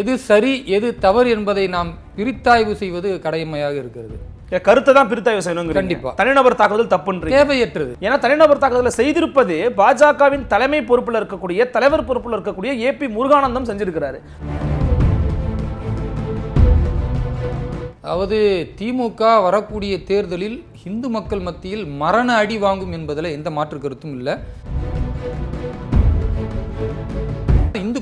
எது சரி எது தவறு என்பதை நாம் பிரித்தாய்வு செய்வது கடமையாக இருக்கிறது கருத்தை தான் பிரித்தாய்வு செய்யணும் கண்டிப்பா தனிநபர் தாக்குதல் தப்புன்ற தேவையற்றது ஏன்னா தனிநபர் தாக்குதலை செய்திருப்பது பாஜகவின் தலைமை பொறுப்பில் இருக்கக்கூடிய தலைவர் பொறுப்பில் இருக்கக்கூடிய ஏ பி முருகானந்தம் செஞ்சிருக்கிறாரு அதாவது திமுக வரக்கூடிய தேர்தலில் இந்து மக்கள் மத்தியில் மரண அடி வாங்கும் என்பதில் எந்த மாற்று கருத்தும் இல்லை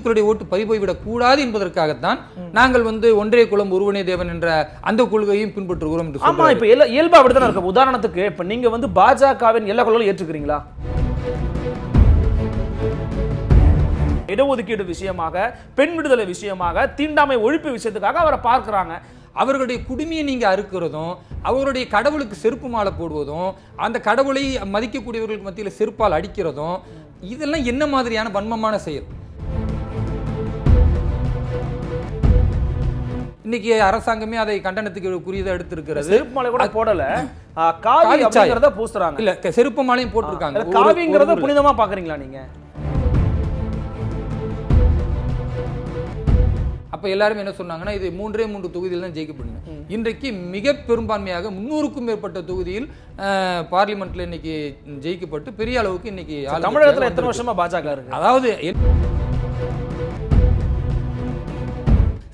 இந்துக்களுடைய ஓட்டு பறி போய்விடக் கூடாது என்பதற்காகத்தான் நாங்கள் வந்து ஒன்றே குலம் ஒருவனே தேவன் என்ற அந்த கொள்கையும் பின்பற்றுகிறோம் என்று ஆமா இப்ப இயல்பா அப்படித்தான் இருக்கும் உதாரணத்துக்கு இப்ப நீங்க வந்து பாஜகவின் எல்லா கொள்கையும் ஏற்றுக்கிறீங்களா இடஒதுக்கீடு விஷயமாக பெண் விடுதலை விஷயமாக தீண்டாமை ஒழிப்பு விஷயத்துக்காக அவரை பார்க்கிறாங்க அவர்களுடைய குடுமையை நீங்க அறுக்கிறதும் அவருடைய கடவுளுக்கு செருப்பு மாலை போடுவதும் அந்த கடவுளை மதிக்கக்கூடியவர்களுக்கு மத்தியில் செருப்பால் அடிக்கிறதும் இதெல்லாம் என்ன மாதிரியான வன்மமான செயல் இன்னைக்கு அரசாங்கமே அதை கண்டனத்துக்கு குறியதை எடுத்திருக்கிறது செருப்பு கூட போடல காவி பூசுறாங்க இல்ல செருப்பு மாலையும் போட்டிருக்காங்க காவிங்கிறத புனிதமா பாக்குறீங்களா நீங்க எல்லாரும் என்ன சொன்னாங்கன்னா இது மூன்றே மூன்று தொகுதியில் தான் இன்றைக்கு மிக பெரும்பான்மையாக முன்னூறுக்கும் மேற்பட்ட தொகுதியில் பார்லிமெண்ட்ல இன்னைக்கு ஜெயிக்கப்பட்டு பெரிய அளவுக்கு இன்னைக்கு தமிழகத்தில் எத்தனை வருஷமா பாஜக இருக்கு அதாவது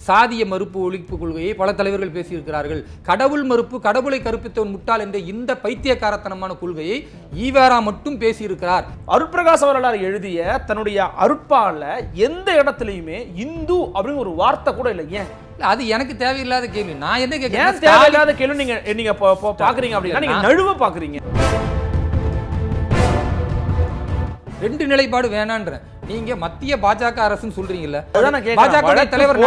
சாதிய மறுப்பு ஒழிப்பு கொள்கையை பல தலைவர்கள் பேசியிருக்கிறார்கள் கடவுள் மறுப்பு கடவுளை கருப்பித்தவன் முட்டாள் என்ற இந்த பைத்தியக்காரத்தனமான கொள்கையை ஈவேரா மட்டும் பேசியிருக்கிறார் அருட்பிரகாச வரலாறு எழுதிய தன்னுடைய அருட்பால எந்த இடத்துலையுமே இந்து அப்படின்னு ஒரு வார்த்தை கூட இல்லை ஏன் அது எனக்கு தேவையில்லாத கேள்வி நான் என்ன கேட்கிறேன் தேவையில்லாத கேள்வி நீங்க நீங்க பாக்குறீங்க அப்படின்னா நீங்க நழுவ பாக்குறீங்க ரெண்டு நிலைப்பாடு வேணான்றேன் நீங்க மத்திய பாஜக அரசு சொல்றீங்கல்ல பாஜக தலைவர்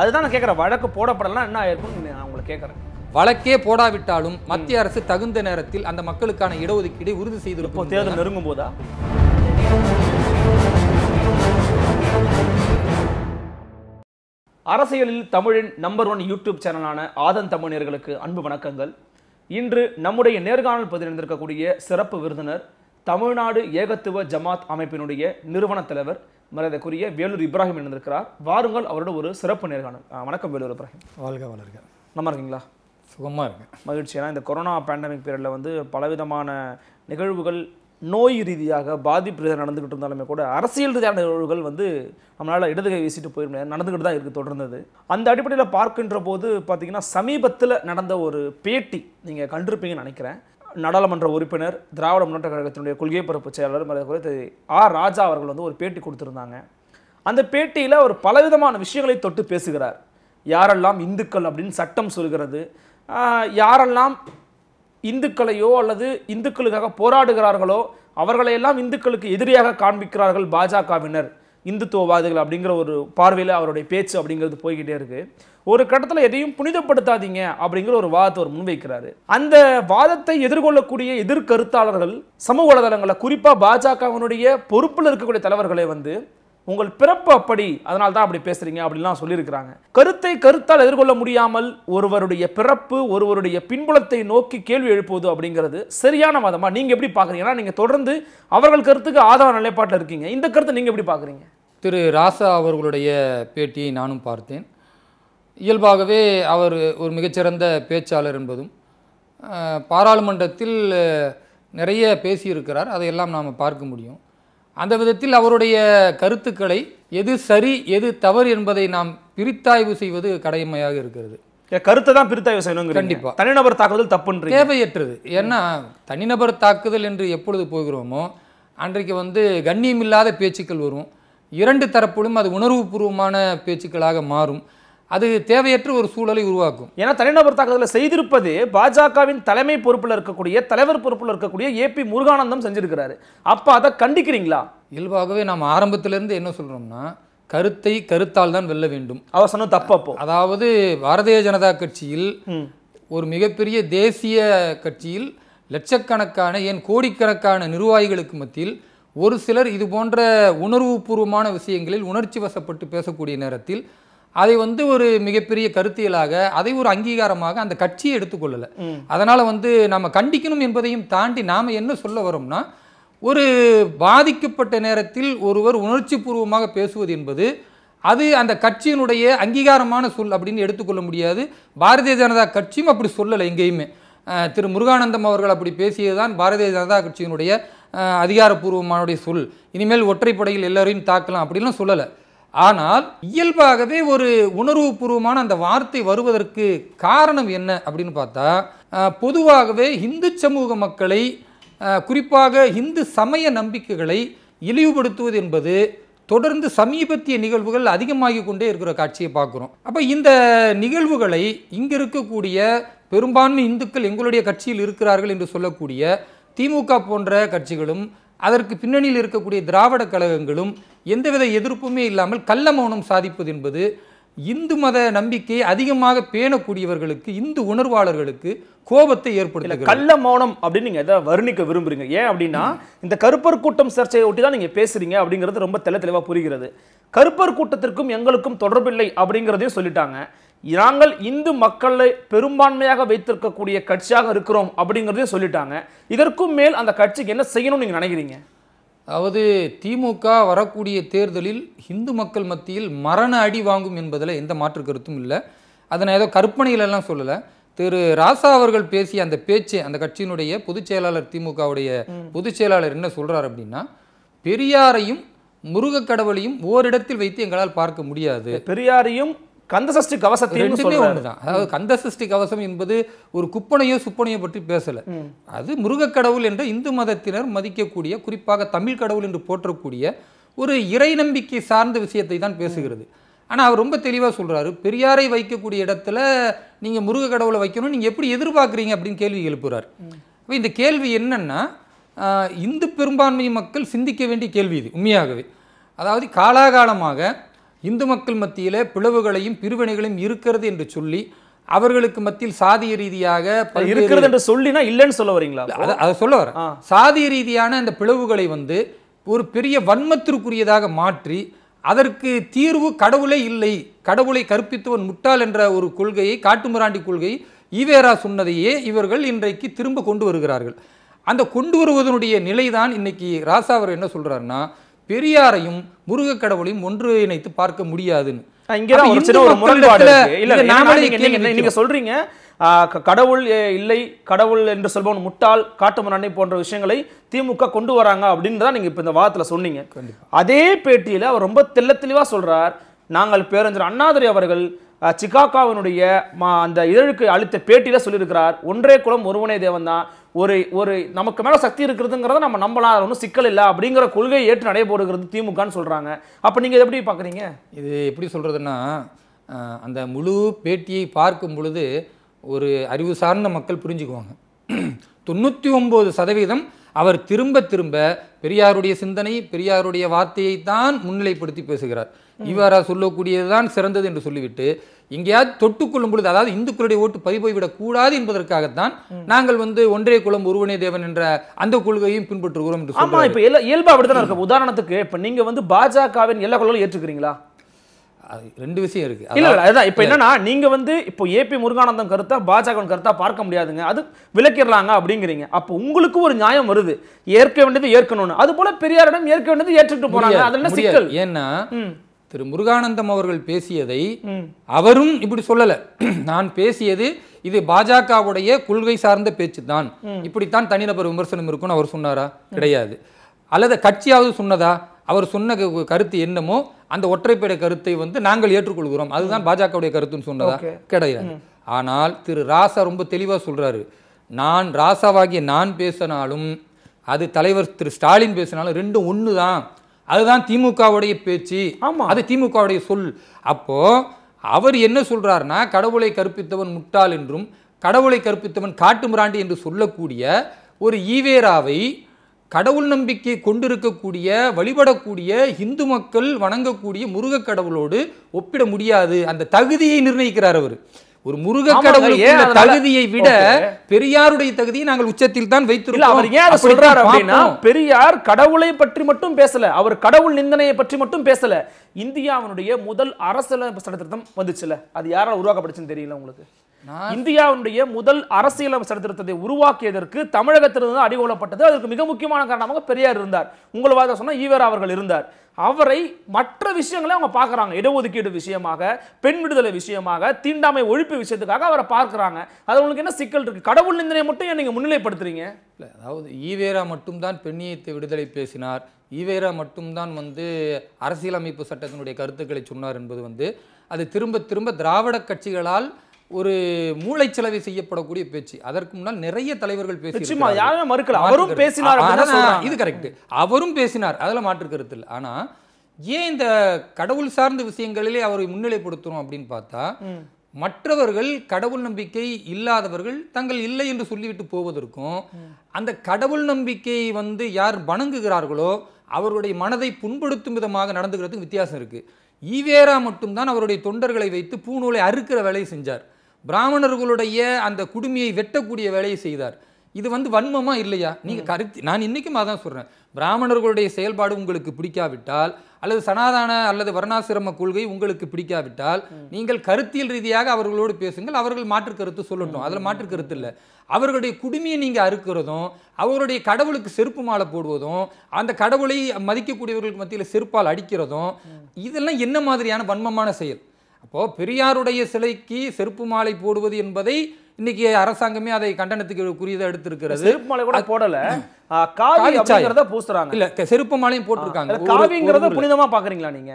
அதுதான் வழக்கு போடப்படலாம் என்ன இருக்கும் வழக்கே போடாவிட்டாலும் மத்திய அரசு தகுந்த நேரத்தில் அந்த மக்களுக்கான இடஒதுக்கீடை உறுதி செய்திருப்போம் தேர்தல் நெருங்கும் போதா அரசியலில் தமிழின் நம்பர் ஒன் யூடியூப் சேனலான ஆதன் தமிழர்களுக்கு அன்பு வணக்கங்கள் இன்று நம்முடைய நேர்காணல் பதிலிருந்திருக்கக்கூடிய சிறப்பு விருந்தினர் தமிழ்நாடு ஏகத்துவ ஜமாத் அமைப்பினுடைய நிறுவன தலைவர் மரியாதைக்குரிய வேலூர் இப்ராஹிம் இருந்திருக்கிறார் வாருங்கள் அவரோட ஒரு சிறப்பு நேர்காணல் வணக்கம் வேலூர் இப்ராஹிம் வாழ்க வளர்க நல்லா இருக்கீங்களா சுகமாக இருக்கேன் மகிழ்ச்சி ஏன்னா இந்த கொரோனா பேண்டமிக் பீரியடில் வந்து பலவிதமான நிகழ்வுகள் நோய் ரீதியாக பாதிப்பு நடந்துக்கிட்டு இருந்தாலுமே கூட அரசியல் ரீதியான நிகழ்வுகள் வந்து நம்மளால் இடதுகை வீசிட்டு போயிருந்த நடந்துகிட்டு நடந்துக்கிட்டு தான் இருக்குது தொடர்ந்தது அந்த அடிப்படையில் பார்க்கின்ற போது பார்த்திங்கன்னா சமீபத்தில் நடந்த ஒரு பேட்டி நீங்கள் கண்டிருப்பீங்கன்னு நினைக்கிறேன் நாடாளுமன்ற உறுப்பினர் திராவிட முன்னேற்ற கழகத்தினுடைய கொள்கை பரப்பு செயலாளர் மரியாதை திரு ஆர் ராஜா அவர்கள் வந்து ஒரு பேட்டி கொடுத்துருந்தாங்க அந்த பேட்டியில் அவர் பலவிதமான விஷயங்களை தொட்டு பேசுகிறார் யாரெல்லாம் இந்துக்கள் அப்படின்னு சட்டம் சொல்கிறது யாரெல்லாம் இந்துக்களையோ அல்லது இந்துக்களுக்காக போராடுகிறார்களோ அவர்களையெல்லாம் இந்துக்களுக்கு எதிரியாக காண்பிக்கிறார்கள் பாஜகவினர் இந்துத்துவவாதிகள் அப்படிங்கிற ஒரு பார்வையில் அவருடைய பேச்சு அப்படிங்கிறது போய்கிட்டே இருக்குது ஒரு கட்டத்தில் எதையும் புனிதப்படுத்தாதீங்க அப்படிங்கிற ஒரு வாதத்தை அவர் முன்வைக்கிறாரு அந்த வாதத்தை எதிர்கொள்ளக்கூடிய எதிர்கருத்தாளர்கள் சமூக வலைதளங்களில் குறிப்பாக பாஜகவினுடைய பொறுப்பில் இருக்கக்கூடிய தலைவர்களை வந்து உங்கள் பிறப்பு அப்படி அதனால தான் அப்படி பேசுகிறீங்க அப்படிலாம் சொல்லியிருக்கிறாங்க கருத்தை கருத்தால் எதிர்கொள்ள முடியாமல் ஒருவருடைய பிறப்பு ஒருவருடைய பின்புலத்தை நோக்கி கேள்வி எழுப்புவது அப்படிங்கிறது சரியான மதமாக நீங்கள் எப்படி பார்க்குறீங்கன்னா நீங்கள் தொடர்ந்து அவர்கள் கருத்துக்கு ஆதார நிலைப்பாட்டில் இருக்கீங்க இந்த கருத்தை நீங்கள் எப்படி பார்க்குறீங்க திரு ராசா அவர்களுடைய பேட்டியை நானும் பார்த்தேன் இயல்பாகவே அவர் ஒரு மிகச்சிறந்த பேச்சாளர் என்பதும் பாராளுமன்றத்தில் நிறைய பேசியிருக்கிறார் அதையெல்லாம் நாம் பார்க்க முடியும் அந்த விதத்தில் அவருடைய கருத்துக்களை எது சரி எது தவறு என்பதை நாம் பிரித்தாய்வு செய்வது கடமையாக இருக்கிறது கருத்தை தான் பிரித்தாய்வு செய்யணும் கண்டிப்பாக தனிநபர் தாக்குதல் தப்புன்ற தேவையற்றது ஏன்னா தனிநபர் தாக்குதல் என்று எப்பொழுது போகிறோமோ அன்றைக்கு வந்து கண்ணியமில்லாத பேச்சுக்கள் வரும் இரண்டு தரப்பிலும் அது உணர்வுபூர்வமான பேச்சுக்களாக மாறும் அது தேவையற்ற ஒரு சூழலை உருவாக்கும் ஏன்னா தனிநபர் தாக்குதலில் செய்திருப்பது பாஜகவின் தலைமை பொறுப்பில் இருக்கக்கூடிய தலைவர் பொறுப்பில் இருக்கக்கூடிய ஏ பி முருகானந்தம் செஞ்சிருக்கிறாரு அப்போ அதை கண்டிக்கிறீங்களா இயல்பாகவே நாம் இருந்து என்ன சொல்கிறோம்னா கருத்தை கருத்தால் தான் வெல்ல வேண்டும் அவர் சொன்ன தப்பப்போ அதாவது பாரதிய ஜனதா கட்சியில் ஒரு மிகப்பெரிய தேசிய கட்சியில் லட்சக்கணக்கான ஏன் கோடிக்கணக்கான நிர்வாகிகளுக்கு மத்தியில் ஒரு சிலர் இது போன்ற உணர்வுபூர்வமான விஷயங்களில் உணர்ச்சி வசப்பட்டு பேசக்கூடிய நேரத்தில் அதை வந்து ஒரு மிகப்பெரிய கருத்தியலாக அதை ஒரு அங்கீகாரமாக அந்த கட்சியை எடுத்துக்கொள்ளலை அதனால் வந்து நம்ம கண்டிக்கணும் என்பதையும் தாண்டி நாம் என்ன சொல்ல வரோம்னா ஒரு பாதிக்கப்பட்ட நேரத்தில் ஒருவர் உணர்ச்சி பூர்வமாக பேசுவது என்பது அது அந்த கட்சியினுடைய அங்கீகாரமான சொல் அப்படின்னு எடுத்துக்கொள்ள முடியாது பாரதிய ஜனதா கட்சியும் அப்படி சொல்லலை எங்கேயுமே திரு முருகானந்தம் அவர்கள் அப்படி பேசியதுதான் பாரதிய ஜனதா கட்சியினுடைய அதிகாரப்பூர்வமானுடைய சொல் இனிமேல் ஒற்றைப்படையில் எல்லோரையும் தாக்கலாம் அப்படின்லாம் சொல்லலை ஆனால் இயல்பாகவே ஒரு உணர்வுபூர்வமான அந்த வார்த்தை வருவதற்கு காரணம் என்ன அப்படின்னு பார்த்தா பொதுவாகவே இந்து சமூக மக்களை குறிப்பாக இந்து சமய நம்பிக்கைகளை இழிவுபடுத்துவது என்பது தொடர்ந்து சமீபத்திய நிகழ்வுகள் அதிகமாகி கொண்டே இருக்கிற காட்சியை பார்க்குறோம் அப்போ இந்த நிகழ்வுகளை இங்கே இருக்கக்கூடிய பெரும்பான்மை இந்துக்கள் எங்களுடைய கட்சியில் இருக்கிறார்கள் என்று சொல்லக்கூடிய திமுக போன்ற கட்சிகளும் அதற்கு பின்னணியில் இருக்கக்கூடிய திராவிட கழகங்களும் எந்தவித எதிர்ப்புமே இல்லாமல் கள்ள மௌனம் சாதிப்பது என்பது இந்து மத நம்பிக்கையை அதிகமாக பேணக்கூடியவர்களுக்கு இந்து உணர்வாளர்களுக்கு கோபத்தை ஏற்படுத்த கள்ள மௌனம் அப்படின்னு நீங்க எதை வர்ணிக்க விரும்புறீங்க ஏன் அப்படின்னா இந்த கருப்பர் கூட்டம் சர்ச்சையை ஒட்டி தான் நீங்க பேசுறீங்க அப்படிங்கிறது ரொம்ப தெல தெளிவா புரிகிறது கருப்பர் கூட்டத்திற்கும் எங்களுக்கும் தொடர்பில்லை அப்படிங்கிறதையும் சொல்லிட்டாங்க நாங்கள் இந்து மக்களை பெரும்பான்மையாக வைத்திருக்கக்கூடிய கட்சியாக இருக்கிறோம் அப்படிங்கிறதையும் சொல்லிட்டாங்க இதற்கும் மேல் அந்த கட்சிக்கு என்ன செய்யணும்னு நீங்க நினைக்கிறீங்க அதாவது திமுக வரக்கூடிய தேர்தலில் இந்து மக்கள் மத்தியில் மரண அடி வாங்கும் என்பதில் எந்த மாற்று கருத்தும் இல்லை அதை நான் ஏதோ கற்பனைகளெல்லாம் சொல்லலை திரு ராசா அவர்கள் பேசிய அந்த பேச்சு அந்த கட்சியினுடைய பொதுச் செயலாளர் திமுகவுடைய பொதுச் செயலாளர் என்ன சொல்கிறார் அப்படின்னா பெரியாரையும் கடவுளையும் ஓரிடத்தில் வைத்து எங்களால் பார்க்க முடியாது பெரியாரையும் கந்தசஷ்டி கவசத்தையும் ஒன்றுதான் அதாவது கந்தசஷ்டி கவசம் என்பது ஒரு குப்பனையோ சுப்பனையோ பற்றி பேசலை அது முருகக்கடவுள் என்ற இந்து மதத்தினர் மதிக்கக்கூடிய குறிப்பாக தமிழ் கடவுள் என்று போற்றக்கூடிய ஒரு இறை நம்பிக்கை சார்ந்த விஷயத்தை தான் பேசுகிறது ஆனால் அவர் ரொம்ப தெளிவாக சொல்கிறாரு பெரியாரை வைக்கக்கூடிய இடத்துல நீங்கள் முருக கடவுளை வைக்கணும் நீங்கள் எப்படி எதிர்பார்க்குறீங்க அப்படின்னு கேள்வி எழுப்புறார் இப்போ இந்த கேள்வி என்னென்னா இந்து பெரும்பான்மை மக்கள் சிந்திக்க வேண்டிய கேள்வி இது உண்மையாகவே அதாவது காலாகாலமாக இந்து மக்கள் மத்தியில் பிளவுகளையும் பிரிவினைகளையும் இருக்கிறது என்று சொல்லி அவர்களுக்கு மத்தியில் சாதிய ரீதியாக இருக்கிறது என்று சொல்லினா இல்லைன்னு சொல்ல வரீங்களா அதை சொல்ல வர சாதிய ரீதியான அந்த பிளவுகளை வந்து ஒரு பெரிய வன்மத்திற்குரியதாக மாற்றி அதற்கு தீர்வு கடவுளே இல்லை கடவுளை கற்பித்தவன் முட்டாள் என்ற ஒரு கொள்கையை காட்டுமிராண்டி கொள்கை ஈவேரா சொன்னதையே இவர்கள் இன்றைக்கு திரும்ப கொண்டு வருகிறார்கள் அந்த கொண்டு வருவதனுடைய நிலைதான் இன்னைக்கு ராசா அவர் என்ன சொல்றாருன்னா பெரியாரையும் முருக கடவுளையும் ஒன்று இணைத்து பார்க்க முடியாதுன்னு நீங்க சொல்றீங்க கடவுள் இல்லை கடவுள் என்று சொல்பவன் முட்டாள் காட்டு முரணை போன்ற விஷயங்களை திமுக கொண்டு வராங்க அப்படின்னு தான் நீங்க இப்ப இந்த வாதத்துல சொன்னீங்க அதே பேட்டியில அவர் ரொம்ப தெல்ல தெளிவா சொல்றார் நாங்கள் பேரஞ்சர் அண்ணாதுரை அவர்கள் சிகாகாவினுடைய மா அந்த இதழுக்கு அளித்த பேட்டியில் சொல்லியிருக்கிறார் ஒன்றே குலம் ஒருவனே தேவன் தான் ஒரு ஒரு நமக்கு மேலே சக்தி இருக்கிறதுங்கிறத நம்ம நம்பலாம் அது ஒன்றும் சிக்கல் இல்லை அப்படிங்கிற கொள்கையை ஏற்று நடைபெறுகிறது திமுகன்னு சொல்கிறாங்க அப்போ நீங்கள் எப்படி பார்க்குறீங்க இது எப்படி சொல்கிறதுன்னா அந்த முழு பேட்டியை பார்க்கும் பொழுது ஒரு அறிவு சார்ந்த மக்கள் புரிஞ்சுக்குவாங்க தொண்ணூற்றி ஒம்பது சதவீதம் அவர் திரும்ப திரும்ப பெரியாருடைய சிந்தனை பெரியாருடைய வார்த்தையை தான் முன்னிலைப்படுத்தி பேசுகிறார் இவ்வாறா சொல்லக்கூடியதுதான் சிறந்தது என்று சொல்லிவிட்டு எங்கேயாவது தொட்டுக்கொள்ளும் பொழுது அதாவது இந்துக்களுடைய ஓட்டு பறிபோய்விடக் கூடாது என்பதற்காகத்தான் நாங்கள் வந்து ஒன்றே குலம் ஒருவனே தேவன் என்ற அந்த கொள்கையும் பின்பற்றுகிறோம் என்று ஆமா இப்ப இயல்பா அப்படித்தான் இருக்கு உதாரணத்துக்கு இப்ப நீங்க வந்து பாஜகவின் எல்லா கொள்கைகளும் ஏற்றுக்கிறீங்களா ரெண்டு விஷயம் இருக்கு இல்ல அதான் இப்போ என்னன்னா நீங்க வந்து இப்போ ஏபி முருகானந்தம் கருத்தா பாஜக கருத்தா பார்க்க முடியாதுங்க அது விளக்கிடலாங்க அப்படிங்கிறீங்க அப்போ உங்களுக்கு ஒரு நியாயம் வருது ஏற்க வேண்டியது ஏற்கணும்னு அது போல பெரியாரிடம் ஏற்க வேண்டியது ஏற்றுட்டு போறாங்க என்ன சிக்கல் ஏன்னா திரு முருகானந்தம் அவர்கள் பேசியதை அவரும் இப்படி சொல்லல நான் பேசியது இது பாஜகவுடைய கொள்கை சார்ந்த பேச்சு தான் இப்படித்தான் தனிநபர் விமர்சனம் இருக்கும்னு அவர் சொன்னாரா கிடையாது அல்லது கட்சியாவது சொன்னதா அவர் சொன்ன கருத்து என்னமோ அந்த ஒற்றைப்படை கருத்தை வந்து நாங்கள் ஏற்றுக்கொள்கிறோம் அதுதான் பாஜகவுடைய கருத்துன்னு சொன்னதா கிடையாது ஆனால் திரு ராசா ரொம்ப தெளிவாக சொல்கிறாரு நான் ராசாவாகிய நான் பேசினாலும் அது தலைவர் திரு ஸ்டாலின் பேசினாலும் ரெண்டும் ஒன்று தான் அதுதான் திமுகவுடைய பேச்சு ஆமாம் அது திமுகவுடைய சொல் அப்போது அவர் என்ன சொல்கிறாருன்னா கடவுளை கற்பித்தவன் முட்டாள் என்றும் கடவுளை கற்பித்தவன் காட்டு முராண்டி என்று சொல்லக்கூடிய ஒரு ஈவேராவை கடவுள் நம்பிக்கை கொண்டிருக்கக்கூடிய வழிபடக்கூடிய இந்து மக்கள் வணங்கக்கூடிய முருக கடவுளோடு ஒப்பிட முடியாது அந்த தகுதியை நிர்ணயிக்கிறார் அவர் ஒரு முருக கடவுள் தகுதியை விட பெரியாருடைய தகுதியை நாங்கள் உச்சத்தில் தான் வைத்திருக்கோம் அவர் ஏன் அதை சொல்றாரு அப்படின்னா பெரியார் கடவுளை பற்றி மட்டும் பேசல அவர் கடவுள் நிந்தனையை பற்றி மட்டும் பேசல இந்தியாவினுடைய முதல் அரசியல் சட்ட வந்துச்சுல அது யாரால உருவாக்கப்படுச்சுன்னு தெரியல உங்களுக்கு இந்தியாவுடைய முதல் அரசியலமைப்பு சட்டத்திருத்தத்தை உருவாக்கியதற்கு தமிழகத்திலிருந்து அடிகோலப்பட்டது அதற்கு மிக முக்கியமான காரணமாக பெரியார் இருந்தார் உங்கள் வாத சொன்ன ஈவர் அவர்கள் இருந்தார் அவரை மற்ற விஷயங்களை அவங்க பார்க்குறாங்க இடஒதுக்கீடு விஷயமாக பெண் விடுதலை விஷயமாக தீண்டாமை ஒழிப்பு விஷயத்துக்காக அவரை பார்க்குறாங்க அது உங்களுக்கு என்ன சிக்கல் இருக்குது கடவுள் நிந்தனை மட்டும் நீங்கள் முன்னிலைப்படுத்துறீங்க இல்லை அதாவது ஈவேரா மட்டும்தான் பெண்ணியத்தை விடுதலை பேசினார் ஈவேரா மட்டும்தான் வந்து அரசியலமைப்பு சட்டத்தினுடைய கருத்துக்களை சொன்னார் என்பது வந்து அது திரும்ப திரும்ப திராவிட கட்சிகளால் ஒரு மூளைச்சலவை செய்யப்படக்கூடிய பேச்சு அதற்கு முன்னால் நிறைய தலைவர்கள் பேசி மறுக்கல அவரும் பேசினார் இது கரெக்ட் அவரும் பேசினார் அதில் மாற்று கருத்து இல்லை ஆனால் ஏன் இந்த கடவுள் சார்ந்த விஷயங்களிலே அவரை முன்னிலைப்படுத்துறோம் அப்படின்னு பார்த்தா மற்றவர்கள் கடவுள் நம்பிக்கை இல்லாதவர்கள் தங்கள் இல்லை என்று சொல்லிவிட்டு போவதற்கும் அந்த கடவுள் நம்பிக்கை வந்து யார் வணங்குகிறார்களோ அவருடைய மனதை புண்படுத்தும் விதமாக நடந்துகிறதுக்கு வித்தியாசம் இருக்குது ஈவேரா மட்டும்தான் அவருடைய தொண்டர்களை வைத்து பூநூலை அறுக்கிற வேலையை செஞ்சார் பிராமணர்களுடைய அந்த குடுமையை வெட்டக்கூடிய வேலையை செய்தார் இது வந்து வன்மமா இல்லையா நீங்க கருத்து நான் இன்னைக்கும் அதான் சொல்றேன் பிராமணர்களுடைய செயல்பாடு உங்களுக்கு பிடிக்காவிட்டால் அல்லது சனாதான அல்லது வர்ணாசிரம கொள்கை உங்களுக்கு பிடிக்காவிட்டால் நீங்கள் கருத்தியல் ரீதியாக அவர்களோடு பேசுங்கள் அவர்கள் மாற்று கருத்து சொல்லட்டும் அதில் மாற்று கருத்து இல்லை அவர்களுடைய குடுமையை நீங்கள் அறுக்கிறதும் அவர்களுடைய கடவுளுக்கு செருப்பு மாலை போடுவதும் அந்த கடவுளை மதிக்கக்கூடியவர்களுக்கு மத்தியில் செருப்பால் அடிக்கிறதும் இதெல்லாம் என்ன மாதிரியான வன்மமான செயல் அப்போது பெரியாருடைய சிலைக்கு செருப்பு மாலை போடுவது என்பதை இன்னைக்கு அரசாங்கமே அதை கண்டனத்துக்கு குறியதை எடுத்திருக்கிறது செருப்பு மாலை கூட போடல காவி அப்படிங்கிறத பூசுறாங்க இல்ல செருப்பு மாலையும் போட்டிருக்காங்க காவிங்கிறத புனிதமா பாக்குறீங்களா நீங்க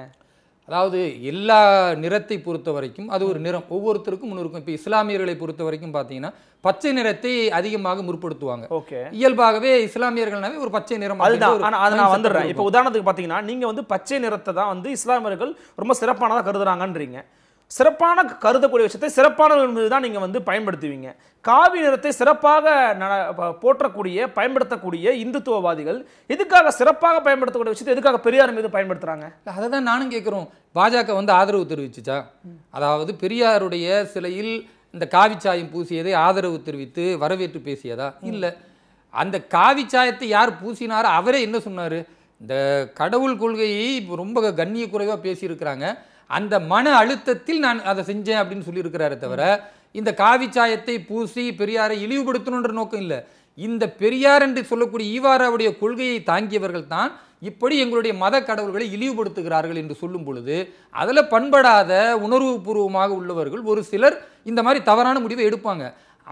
அதாவது எல்லா நிறத்தை பொறுத்த வரைக்கும் அது ஒரு நிறம் ஒவ்வொருத்தருக்கும் முன்னிருக்கும் இப்போ இஸ்லாமியர்களை பொறுத்த வரைக்கும் பார்த்தீங்கன்னா பச்சை நிறத்தை அதிகமாக முற்படுத்துவாங்க ஓகே இயல்பாகவே இஸ்லாமியர்கள்னாவே ஒரு பச்சை நிறம் அதுதான் ஆனால் அதை நான் வந்துடுறேன் இப்போ உதாரணத்துக்கு பார்த்தீங்கன்னா நீங்கள் வந்து பச்சை நிறத்தை தான் வந்து இஸ்லாமியர்கள் ரொம்ப சிறப்பானதாக கருதுறாங்கன்றீங்க சிறப்பான கருதக்கூடிய விஷயத்தை சிறப்பான என்பது தான் நீங்கள் வந்து பயன்படுத்துவீங்க காவி நிறத்தை சிறப்பாக போற்றக்கூடிய பயன்படுத்தக்கூடிய இந்துத்துவவாதிகள் எதுக்காக சிறப்பாக பயன்படுத்தக்கூடிய விஷயத்தை எதுக்காக பெரியார் மீது பயன்படுத்துகிறாங்க அதை தான் நானும் கேட்குறோம் பாஜக வந்து ஆதரவு தெரிவிச்சுச்சா அதாவது பெரியாருடைய சிலையில் இந்த காவிச்சாயம் பூசியதை ஆதரவு தெரிவித்து வரவேற்று பேசியதா இல்லை அந்த காவிச்சாயத்தை யார் பூசினாரோ அவரே என்ன சொன்னார் இந்த கடவுள் கொள்கையை ரொம்ப கண்ணிய குறைவாக பேசியிருக்கிறாங்க அந்த மன அழுத்தத்தில் நான் அதை செஞ்சேன் அப்படின்னு சொல்லியிருக்கிறாரு தவிர இந்த காவி சாயத்தை பூசி பெரியாரை இழிவுபடுத்தணுன்ற நோக்கம் இல்லை இந்த பெரியார் என்று சொல்லக்கூடிய ஈவாராவுடைய கொள்கையை தாங்கியவர்கள் தான் இப்படி எங்களுடைய மத கடவுள்களை இழிவுபடுத்துகிறார்கள் என்று சொல்லும் பொழுது அதில் பண்படாத உணர்வுபூர்வமாக உள்ளவர்கள் ஒரு சிலர் இந்த மாதிரி தவறான முடிவை எடுப்பாங்க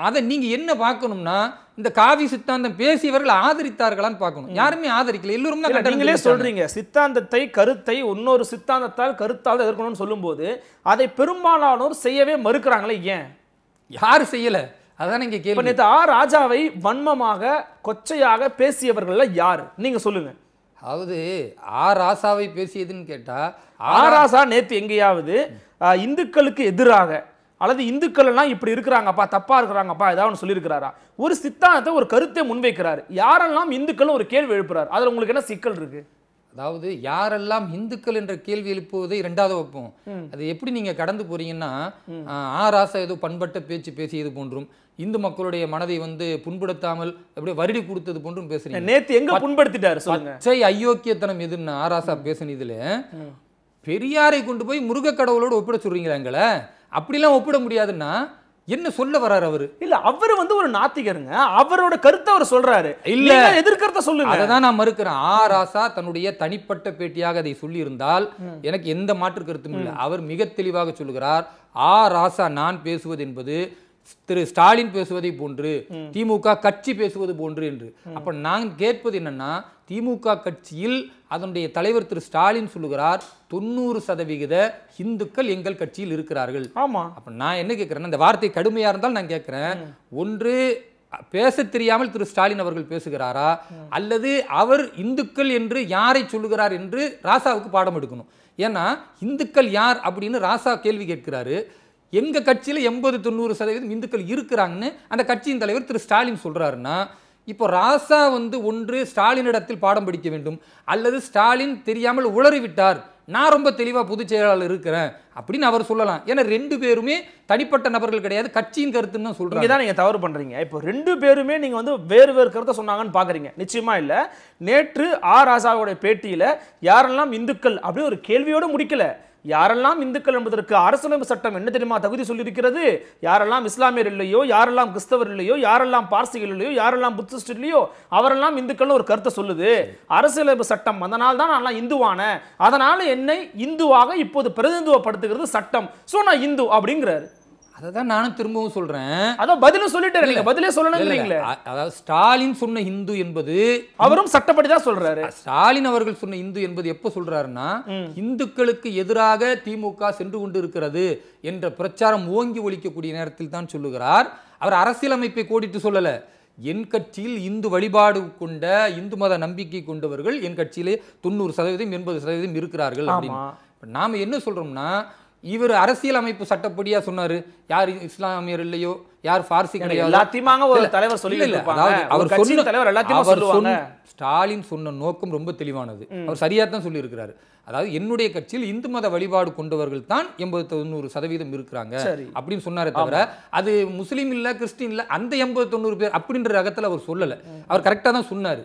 அதை நீங்கள் என்ன பார்க்கணும்னா இந்த காவி சித்தாந்தம் பேசியவர்கள் ஆதரித்தார்களான்னு பார்க்கணும் யாருமே ஆதரிக்கல எல்லோரும் நீங்களே சொல்றீங்க சித்தாந்தத்தை கருத்தை இன்னொரு சித்தாந்தத்தால் கருத்தால் எதிர்க்கணும்னு சொல்லும்போது அதை பெரும்பாலானோர் செய்யவே மறுக்கிறாங்களே ஏன் யார் செய்யலை அதான் நீங்க கேள்வி நேற்று ஆ ராஜாவை வன்மமாக கொச்சையாக பேசியவர்கள்ல யார் நீங்க சொல்லுங்க அதாவது ஆ ராசாவை பேசியதுன்னு கேட்டா ஆ ராசா நேற்று எங்கேயாவது இந்துக்களுக்கு எதிராக அல்லது இந்துக்கள்லாம் இப்படி இருக்கிறாங்கப்பா தப்பாக இருக்கிறாங்கப்பா ஏதாவது ஒன்று சொல்லியிருக்கிறாரா ஒரு சித்தாந்தத்தை ஒரு கருத்தை முன்வைக்கிறார் யாரெல்லாம் இந்துக்கள் ஒரு கேள்வி எழுப்புறார் அதில் உங்களுக்கு என்ன சிக்கல் இருக்கு அதாவது யாரெல்லாம் இந்துக்கள் என்ற கேள்வி எழுப்புவதை இரண்டாவது வைப்போம் அது எப்படி நீங்க கடந்து போறீங்கன்னா ஆராசா ஏதோ பண்பட்ட பேச்சு பேசியது போன்றும் இந்து மக்களுடைய மனதை வந்து புண்படுத்தாமல் அப்படியே வருடி கொடுத்தது போன்றும் பேசுறீங்க நேத்து எங்க புண்படுத்திட்டாரு பச்சை ஐயோக்கியத்தனம் எதுன்னு ஆராசா பேசினதுல பெரியாரை கொண்டு போய் முருக கடவுளோடு ஒப்பிட சொல்றீங்களா எங்களை அப்படிலாம் ஒப்பிட முடியாதுன்னா என்ன சொல்ல வர்றாரு அவரு இல்ல அவர் வந்து ஒரு நாத்திகருங்க அவரோட கருத்தை அவர் சொல்றாரு இல்ல எதிர்கருத்த சொல்லுங்க அதை தான் நான் மறுக்கிறேன் ஆ ராசா தன்னுடைய தனிப்பட்ட பேட்டியாக அதை சொல்லி இருந்தால் எனக்கு எந்த மாற்று கருத்தும் இல்லை அவர் மிக தெளிவாக சொல்லுகிறார் ஆ ராசா நான் பேசுவது என்பது திரு ஸ்டாலின் பேசுவதை போன்று திமுக கட்சி பேசுவது போன்று என்று அப்ப நான் கேட்பது என்னன்னா திமுக கட்சியில் அதனுடைய தலைவர் திரு ஸ்டாலின் சொல்லுகிறார் தொண்ணூறு சதவிகித இந்துக்கள் எங்கள் கட்சியில் இருக்கிறார்கள் ஆமா அப்ப நான் என்ன கேட்கிறேன்னா இந்த வார்த்தை கடுமையா இருந்தால் நான் கேட்கிறேன் ஒன்று பேச தெரியாமல் திரு ஸ்டாலின் அவர்கள் பேசுகிறாரா அல்லது அவர் இந்துக்கள் என்று யாரை சொல்லுகிறார் என்று ராசாவுக்கு பாடம் எடுக்கணும் ஏன்னா இந்துக்கள் யார் அப்படின்னு ராசா கேள்வி கேட்கிறாரு எங்கள் கட்சியில் எண்பது தொண்ணூறு சதவீதம் இந்துக்கள் இருக்கிறாங்கன்னு அந்த கட்சியின் தலைவர் திரு ஸ்டாலின் சொல்கிறாருன்னா இப்போ ராசா வந்து ஒன்று ஸ்டாலினிடத்தில் பாடம் படிக்க வேண்டும் அல்லது ஸ்டாலின் தெரியாமல் உளறிவிட்டார் நான் ரொம்ப தெளிவாக பொதுச் செயலாளர் இருக்கிறேன் அப்படின்னு அவர் சொல்லலாம் ஏன்னா ரெண்டு பேருமே தனிப்பட்ட நபர்கள் கிடையாது கட்சியின் கருத்துன்னு தான் தான் நீங்கள் தவறு பண்ணுறீங்க இப்போ ரெண்டு பேருமே நீங்கள் வந்து வேறு வேறு கருத்தை சொன்னாங்கன்னு பார்க்குறீங்க நிச்சயமாக இல்லை நேற்று ஆர் ராசாவுடைய பேட்டியில் யாரெல்லாம் இந்துக்கள் அப்படின்னு ஒரு கேள்வியோடு முடிக்கலை யாரெல்லாம் இந்துக்கள் என்பதற்கு அரசியலமைப்பு சட்டம் என்ன தெரியுமா தகுதி சொல்லியிருக்கிறது யாரெல்லாம் இஸ்லாமியர் இல்லையோ யாரெல்லாம் கிறிஸ்தவர் இல்லையோ யாரெல்லாம் பார்சிகள் இல்லையோ யாரெல்லாம் புத்திஸ்ட் இல்லையோ அவரெல்லாம் இந்துக்கள்னு ஒரு கருத்தை சொல்லுது அரசியலமைப்பு சட்டம் அதனால் தான் நான் இந்துவான அதனால் என்னை இந்துவாக இப்போது பிரதிநிதித்துவப்படுத்துகிறது சட்டம் ஸோ நான் இந்து அப்படிங்கிறாரு அதை நானும் திரும்பவும் சொல்றேன் அதான் பதிலும் சொல்லிட்டு பதிலே சொல்லணுங்கிறீங்களே அதாவது ஸ்டாலின் சொன்ன இந்து என்பது அவரும் சட்டப்படி தான் சொல்றாரு ஸ்டாலின் அவர்கள் சொன்ன இந்து என்பது எப்ப சொல்றாருன்னா இந்துக்களுக்கு எதிராக திமுக சென்று கொண்டு இருக்கிறது என்ற பிரச்சாரம் ஓங்கி ஒழிக்கக்கூடிய நேரத்தில் தான் சொல்லுகிறார் அவர் அரசியலமைப்பை கோடிட்டு சொல்லலை என் கட்சியில் இந்து வழிபாடு கொண்ட இந்து மத நம்பிக்கை கொண்டவர்கள் என் கட்சியிலே தொண்ணூறு சதவீதம் எண்பது சதவீதம் இருக்கிறார்கள் அப்படின்னு நாம என்ன சொல்றோம்னா இவர் அமைப்பு சட்டப்படியா சொன்னாரு யார் இஸ்லாமியர் இல்லையோ யார் பார்சி கிடையாது தலைவர் எல்லாத்தையும் ஸ்டாலின் சொன்ன நோக்கம் ரொம்ப தெளிவானது அவர் சரியா தான் சொல்லியிருக்கிறாரு அதாவது என்னுடைய கட்சியில் இந்து மத வழிபாடு கொண்டவர்கள் தான் எண்பது தொண்ணூறு சதவீதம் இருக்கிறாங்க அப்படின்னு சொன்னாரே தவிர அது முஸ்லீம் இல்ல கிறிஸ்டின் இல்ல அந்த எண்பது தொண்ணூறு பேர் அப்படின்ற ரகத்தில் அவர் சொல்லல அவர் கரெக்டா தான் சொன்னாரு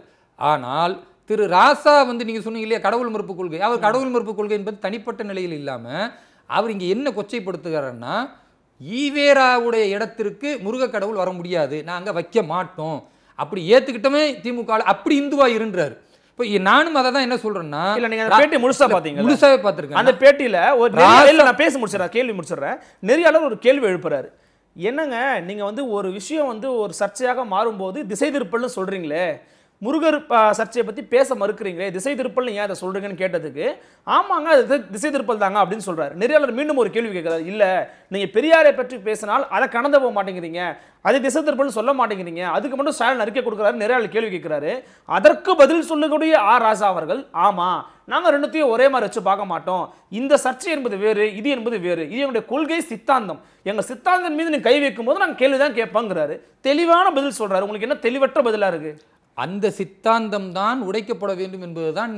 ஆனால் திரு ராசா வந்து நீங்க சொன்னீங்க இல்லையா கடவுள் மறுப்பு கொள்கை அவர் கடவுள் மறுப்பு கொள்கை என்பது தனிப்பட்ட நிலையில் இல்லாமல் அவர் இங்கே என்ன கொச்சைப்படுத்துகிறாருன்னா ஈவேராவுடைய இடத்திற்கு முருக கடவுள் வர முடியாது நாங்கள் வைக்க மாட்டோம் அப்படி ஏற்றுக்கிட்டோமே திமுக அப்படி இந்துவா இருன்றார் இப்போ நானும் அதை தான் என்ன சொல்றேன்னா பேட்டி முழுசா பாத்தீங்க முழுசாவே பாத்துருக்கேன் அந்த பேட்டியில ஒரு நான் பேச முடிச்சிடறேன் கேள்வி முடிச்சிடறேன் நெறியாளர் ஒரு கேள்வி எழுப்புறாரு என்னங்க நீங்க வந்து ஒரு விஷயம் வந்து ஒரு சர்ச்சையாக மாறும்போது திசை திருப்பல்னு சொல்றீங்களே முருகர் சர்ச்சையை பற்றி பேச மறுக்கிறீங்களே திசை திருப்பல் ஏன் அதை சொல்கிறீங்கன்னு கேட்டதுக்கு ஆமாங்க அது திசை திருப்பல் தாங்க அப்படின்னு சொல்கிறார் நெறியாளர் மீண்டும் ஒரு கேள்வி கேட்குறாரு இல்லை நீங்கள் பெரியாரை பற்றி பேசினால் அதை கடந்து போக மாட்டேங்கிறீங்க அதை திசை திருப்பல் சொல்ல மாட்டேங்கிறீங்க அதுக்கு மட்டும் ஸ்டாலின் அறிக்கை கொடுக்குறாரு நிறையாளர் கேள்வி கேட்குறாரு அதற்கு பதில் சொல்லக்கூடிய ஆ ராசா அவர்கள் ஆமாம் நாங்கள் ரெண்டுத்தையும் ஒரே மாதிரி வச்சு பார்க்க மாட்டோம் இந்த சர்ச்சை என்பது வேறு இது என்பது வேறு இது எங்களுடைய கொள்கை சித்தாந்தம் எங்கள் சித்தாந்தம் மீது நீங்கள் கை வைக்கும் போது நாங்கள் கேள்வி தான் கேட்போங்கிறாரு தெளிவான பதில் சொல்கிறாரு உங்களுக்கு என்ன தெளிவற்ற பதிலாக இருக்குது அந்த சித்தாந்தம் தான் உடைக்கப்பட வேண்டும் என்பதுதான்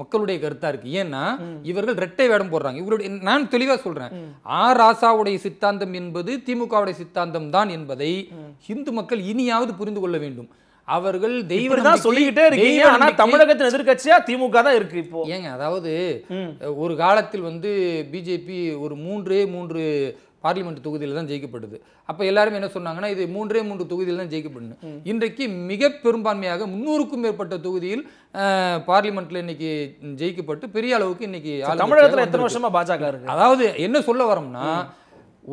மக்களுடைய கருத்தா இருக்கு ஏன்னா இவர்கள் இரட்டை வேடம் போடுறாங்க இவருடைய நான் தெளிவா சொல்றேன் ஆ ராசாவுடைய சித்தாந்தம் என்பது திமுகவுடைய சித்தாந்தம் தான் என்பதை இந்து மக்கள் இனியாவது புரிந்து கொள்ள வேண்டும் அவர்கள் தெய்வம் தான் சொல்லிக்கிட்டே இருக்கீங்க ஆனா தமிழகத்தின் எதிர்கட்சியா திமுக தான் இருக்கு இப்போ ஏங்க அதாவது ஒரு காலத்தில் வந்து பிஜேபி ஒரு மூன்று மூன்று பார்லிமெண்ட் தொகுதியில் தான் ஜெயிக்கப்படுது அப்போ எல்லாரும் என்ன சொன்னாங்கன்னா இது மூன்றே மூன்று தொகுதியில் தான் ஜெயிக்கப்படணும் இன்றைக்கு மிக பெரும்பான்மையாக முன்னூறுக்கும் மேற்பட்ட தொகுதியில் பார்லிமெண்ட்டில் இன்னைக்கு ஜெயிக்கப்பட்டு பெரிய அளவுக்கு இன்னைக்கு தமிழகத்தில் எத்தனை வருஷமா பாஜக இருக்கு அதாவது என்ன சொல்ல வரோம்னா